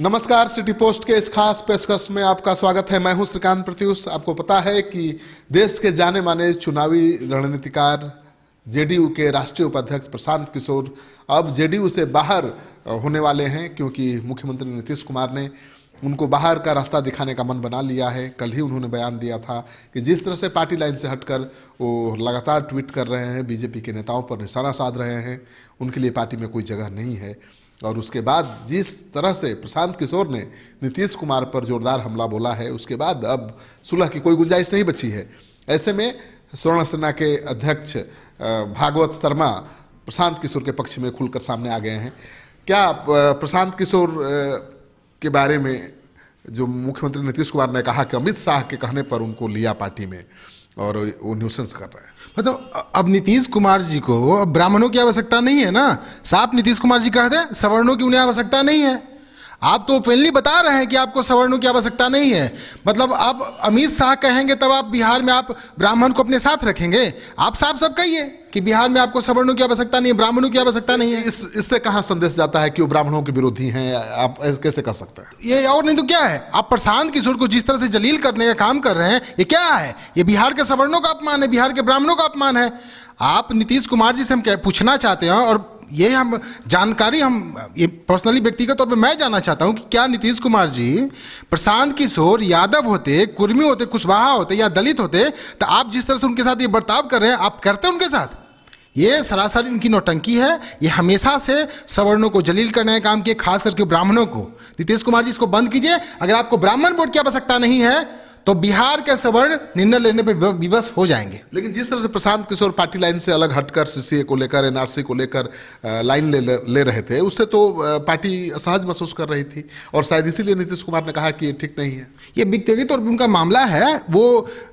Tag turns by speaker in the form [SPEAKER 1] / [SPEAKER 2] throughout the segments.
[SPEAKER 1] नमस्कार city post के इस खास पेशकश में आपका स्वागत है मैं हूं श्रीकांत प्रत्युष आपको पता है कि देश के जाने माने चुनावी रणनीतिकार जेडीयू के राष्ट्रीय उपाध्यक्ष प्रशांत किशोर अब जेडीयू से बाहर होने वाले हैं क्योंकि मुख्यमंत्री नीतीश कुमार ने उनको बाहर का रास्ता दिखाने का मन बना लिया है कल ही उन्होंने बयान दिया था कि जिस तरह से पार्टी लाइन से हटकर वो लगातार ट्वीट कर रहे हैं बीजेपी के नेताओं पर निशाना साध रहे हैं उनके लिए पार्टी में कोई जगह नहीं है और उसके बाद जिस तरह से प्रशांत किशोर ने नीतीश कुमार पर जोरदार हमला बोला है उसके बाद अब सुलह की कोई गुंजाइश नहीं बची है ऐसे में स्वर्ण सेना के अध्यक्ष भागवत शर्मा प्रशांत किशोर के पक्ष में खुलकर सामने आ गए हैं क्या प्रशांत किशोर के बारे में जो मुख्यमंत्री नीतीश कुमार ने कहा कि अमित शाह के कहने पर उनको लिया
[SPEAKER 2] पार्टी में और वो न्यूसेंस कर रहा है मतलब अब नीतीश कुमार जी को ब्राह्मणों की आवश्यकता नहीं है ना साफ नीतीश कुमार जी कहते हैं सवर्णों की उन्हें आवश्यकता नहीं है आप तो ओपनली बता रहे हैं कि आपको सवर्णों की आवश्यकता नहीं है मतलब आप अमित शाह कहेंगे तब आप बिहार में आप ब्राह्मण को अपने साथ रखेंगे आप साफ सब कहिए कि बिहार में आपको सवर्णों की आवश्यकता नहीं है ब्राह्मणों की आवश्यकता नहीं है इस इससे कहाँ संदेश जाता है कि वो ब्राह्मणों के विरोधी हैं आप कैसे कर सकते हैं ये और नहीं तो क्या है आप प्रशांत किशोर को जिस तरह से जलील करने का काम कर रहे हैं ये क्या है ये बिहार के सवर्णों का अपमान है बिहार के ब्राह्मणों का अपमान है आप नीतीश कुमार जी से हम पूछना चाहते हैं और ये हम जानकारी हम ये पर्सनली व्यक्तिगत तौर पर मैं जानना चाहता हूँ कि क्या नीतीश कुमार जी प्रशांत किशोर यादव होते कुर्मी होते कुशवाहा होते या दलित होते तो आप जिस तरह से उनके साथ ये बर्ताव कर रहे हैं आप करते उनके साथ ये सरासर इनकी नौटंकी है ये हमेशा से सवर्णों को जलील करने का काम किए खास करके ब्राह्मणों को नीतीश कुमार जी इसको बंद कीजिए अगर आपको ब्राह्मण वोट की आवश्यकता नहीं है तो बिहार के सवर्ण निर्णय लेने पर विवश हो जाएंगे
[SPEAKER 1] लेकिन जिस तरह से प्रशांत किशोर पार्टी लाइन से अलग हटकर सीसीए को लेकर एनआरसी को लेकर लाइन ले, ले रहे थे उससे तो पार्टी असहज महसूस कर रही थी
[SPEAKER 2] और शायद इसीलिए नीतीश कुमार ने कहा कि ठीक नहीं है ये व्यक्तिगत और उनका मामला है वो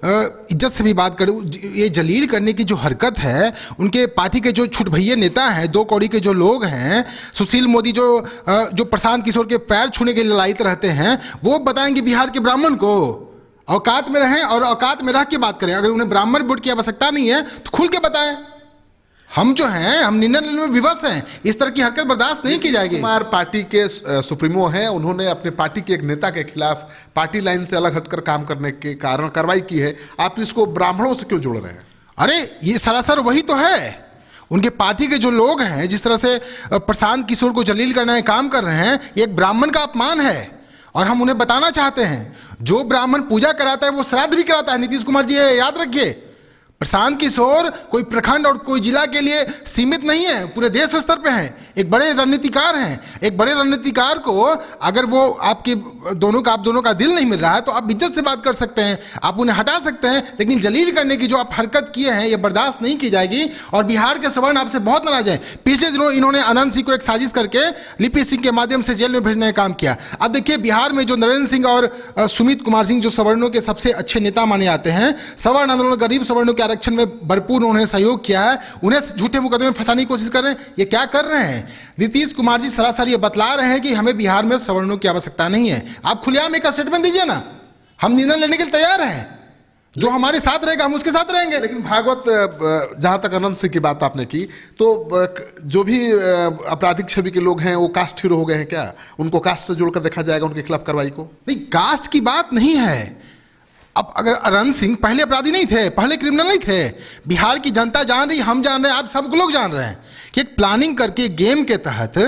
[SPEAKER 2] इज्जत से भी बात करें ये जलील करने की जो हरकत है उनके पार्टी के जो छुट नेता हैं दो कौड़ी के जो लोग हैं सुशील मोदी जो जो प्रशांत किशोर के पैर छूने के लिए लाइत रहते हैं वो बताएंगे बिहार के ब्राह्मण को औकात में रहें और औकात में रह के बात करें अगर उन्हें ब्राह्मण वोट की आवश्यकता नहीं है तो खुल के बताएं हम जो हैं हम निर्णय लेने में विवश हैं इस तरह की हरकत बर्दाश्त नहीं की जाएगी कुमार पार्टी के सुप्रीमो हैं
[SPEAKER 1] उन्होंने अपने पार्टी के एक नेता के खिलाफ पार्टी लाइन से अलग हटकर काम करने के कारण कार्रवाई की है
[SPEAKER 2] आप इसको ब्राह्मणों से क्यों जोड़ रहे हैं अरे ये सरासर वही तो है उनके पार्टी के जो लोग हैं जिस तरह से प्रशांत किशोर को जलील करने का काम कर रहे हैं ये एक ब्राह्मण का अपमान है और हम उन्हें बताना चाहते हैं जो ब्राह्मण पूजा कराता है वो श्राद्ध भी कराता है नीतीश कुमार जी याद रखिए प्रशांत किशोर कोई प्रखंड और कोई जिला के लिए सीमित नहीं है पूरे देश स्तर पे हैं एक बड़े रणनीतिकार हैं एक बड़े रणनीतिकार को अगर वो आपके दोनों का आप दोनों का दिल नहीं मिल रहा है तो आप इज्जत से बात कर सकते हैं आप उन्हें हटा सकते हैं लेकिन जलील करने की जो आप हरकत किए हैं ये बर्दाश्त नहीं की जाएगी और बिहार के सवर्ण आपसे बहुत नाराज है पिछले दिनों इन्होंने आनंद सिंह को एक साजिश करके लिपि सिंह के माध्यम से जेल में भेजने का काम किया अब देखिए बिहार में जो नरेंद्र सिंह और सुमित कुमार सिंह जो सवर्णों के सबसे अच्छे नेता माने जाते हैं सवर्ण आंदोलन गरीब सवर्णों के आरक्षण में भरपूर उन्होंने सहयोग किया है उन्हें झूठे मुकदमे में फंसाने की कोशिश कर रहे हैं ये क्या कर रहे हैं नीतीश कुमार जी सरासर ये बतला रहे हैं कि हमें बिहार में सवर्णों की आवश्यकता नहीं है आप खुलेआम एक स्टेटमेंट दीजिए ना हम निर्णय लेने के लिए तैयार हैं जो हमारे साथ रहेगा हम उसके साथ रहेंगे लेकिन भागवत जहां तक अनंत सिंह की बात आपने की तो
[SPEAKER 1] जो भी आपराधिक छवि के लोग हैं वो कास्ट हीरो हो गए हैं क्या उनको कास्ट से जोड़कर
[SPEAKER 2] देखा जाएगा उनके खिलाफ कार्रवाई को नहीं कास्ट की बात नहीं है अब अगर अनंत सिंह पहले अपराधी नहीं थे पहले क्रिमिनल नहीं थे बिहार की जनता जान रही हम जान रहे हैं आप सब लोग जान रहे हैं कि एक प्लानिंग करके गेम के तहत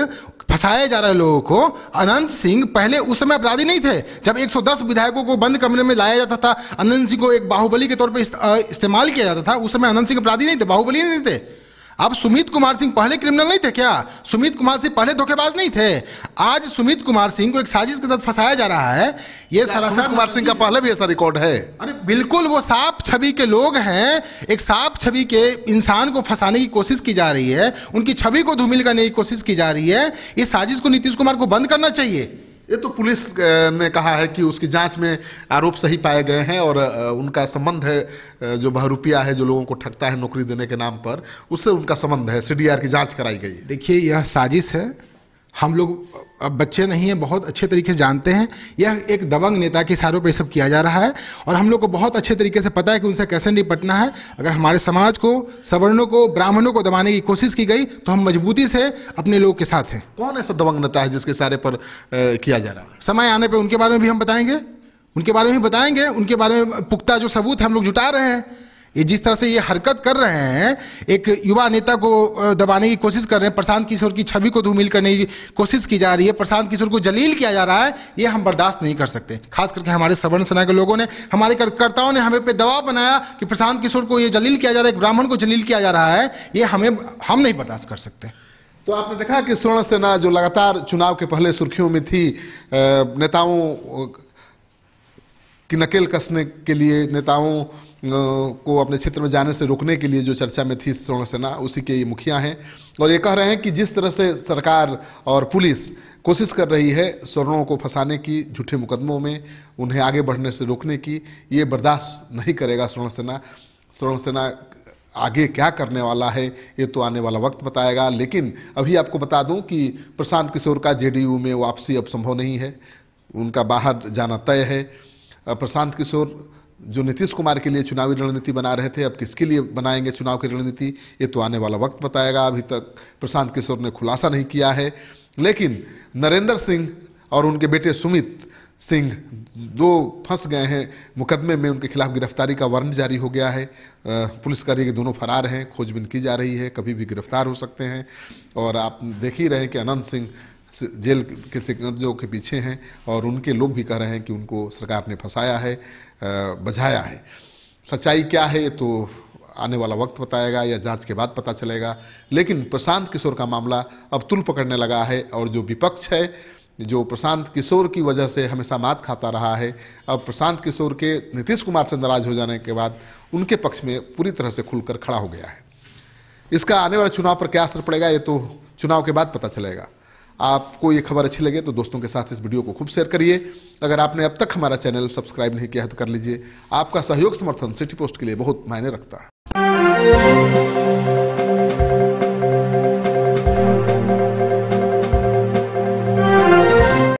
[SPEAKER 2] फंसाया जा रहा है लोगों को अनंत सिंह पहले उस समय अपराधी नहीं थे जब 110 विधायकों को बंद कमरे में लाया जाता था अनंत सिंह को एक बाहुबली के तौर पर इस्तेमाल किया जाता था उस समय अनंत सिंह अपराधी नहीं थे बाहुबली नहीं थे अब सुमित कुमार सिंह पहले क्रिमिनल नहीं थे क्या सुमित कुमार सिंह पहले धोखेबाज नहीं थे आज सुमित कुमार सिंह को एक साजिश के तहत फंसाया जा रहा है ये सरासर कुमार सिंह का पहले भी ऐसा रिकॉर्ड है अरे बिल्कुल वो साफ छवि के लोग हैं एक साफ छवि के इंसान को फंसाने की कोशिश की जा रही है उनकी छवि को धूमिल करने की कोशिश की जा रही है इस साजिश को नीतीश कुमार को बंद करना चाहिए
[SPEAKER 1] ये तो पुलिस ने कहा है कि उसकी जांच में आरोप सही पाए गए हैं और उनका संबंध है जो बहरूपिया है जो लोगों को ठगता है नौकरी देने के नाम पर उससे उनका संबंध है सीडीआर की
[SPEAKER 2] जांच कराई गई देखिए यह साजिश है हम लोग अब बच्चे नहीं हैं बहुत अच्छे तरीके से जानते हैं यह एक दबंग नेता के इशारों पर सब किया जा रहा है और हम लोग को बहुत अच्छे तरीके से पता है कि उनसे कैसे निपटना है अगर हमारे समाज को सवर्णों को ब्राह्मणों को दबाने की कोशिश की गई तो हम मजबूती से अपने लोग के साथ हैं कौन ऐसा दबंग नेता है जिसके इशारे पर आ, किया जा रहा है समय आने पर उनके बारे में भी हम बताएंगे उनके बारे में बताएंगे उनके बारे में पुख्ता जो सबूत हम लोग जुटा रहे हैं ये जिस तरह से ये हरकत कर रहे हैं एक युवा नेता को दबाने की कोशिश कर रहे हैं प्रशांत किशोर की छवि को धूमिल करने की कोशिश की जा रही है प्रशांत किशोर को जलील किया जा रहा है ये हम बर्दाश्त नहीं कर सकते खास करके हमारे सवर्ण सेना के लोगों ने हमारे कार्यकर्ताओं ने हमें पे दबाव बनाया कि प्रशांत किशोर को ये जलील किया जा रहा है ब्राह्मण को जलील किया जा रहा है ये हमें हम नहीं बर्दाश्त कर सकते
[SPEAKER 1] तो आपने देखा कि स्वर्ण सेना जो लगातार चुनाव के पहले सुर्खियों में थी नेताओं की नकेल कसने के लिए नेताओं को अपने क्षेत्र में जाने से रोकने के लिए जो चर्चा में थी स्वर्ण सेना उसी के ये मुखिया हैं और ये कह रहे हैं कि जिस तरह से सरकार और पुलिस कोशिश कर रही है स्वर्णों को फंसाने की झूठे मुकदमों में उन्हें आगे बढ़ने से रोकने की ये बर्दाश्त नहीं करेगा स्वर्ण सेना स्वर्ण सेना आगे क्या करने वाला है ये तो आने वाला वक्त बताएगा लेकिन अभी आपको बता दूं कि प्रशांत किशोर का जेडीयू में वापसी अब संभव नहीं है उनका बाहर जाना तय है प्रशांत किशोर जो नीतीश कुमार के लिए चुनावी रणनीति बना रहे थे अब किसके लिए बनाएंगे चुनाव की रणनीति ये तो आने वाला वक्त बताएगा अभी तक प्रशांत किशोर ने खुलासा नहीं किया है लेकिन नरेंद्र सिंह और उनके बेटे सुमित सिंह दो फंस गए हैं मुकदमे में उनके खिलाफ गिरफ्तारी का वारंट जारी हो गया है पुलिस कह रही है कि दोनों फरार हैं खोजबीन की जा रही है कभी भी गिरफ्तार हो सकते हैं और आप देख ही रहे हैं कि अनंत सिंह जेल के सिकंजों के पीछे हैं और उनके लोग भी कह रहे हैं कि उनको सरकार ने फंसाया है बझाया है सच्चाई क्या है तो आने वाला वक्त बताएगा या जांच के बाद पता चलेगा लेकिन प्रशांत किशोर का मामला अब तुल पकड़ने लगा है और जो विपक्ष है जो प्रशांत किशोर की वजह से हमेशा मात खाता रहा है अब प्रशांत किशोर के नीतीश कुमार से नाराज हो जाने के बाद उनके पक्ष में पूरी तरह से खुलकर खड़ा हो गया है इसका आने वाले चुनाव पर क्या असर पड़ेगा ये तो चुनाव के बाद पता चलेगा आपको ये खबर अच्छी लगे तो दोस्तों के साथ इस वीडियो को खूब शेयर करिए अगर आपने अब तक हमारा चैनल सब्सक्राइब नहीं किया है तो कर लीजिए आपका सहयोग समर्थन सिटी पोस्ट के लिए बहुत मायने रखता है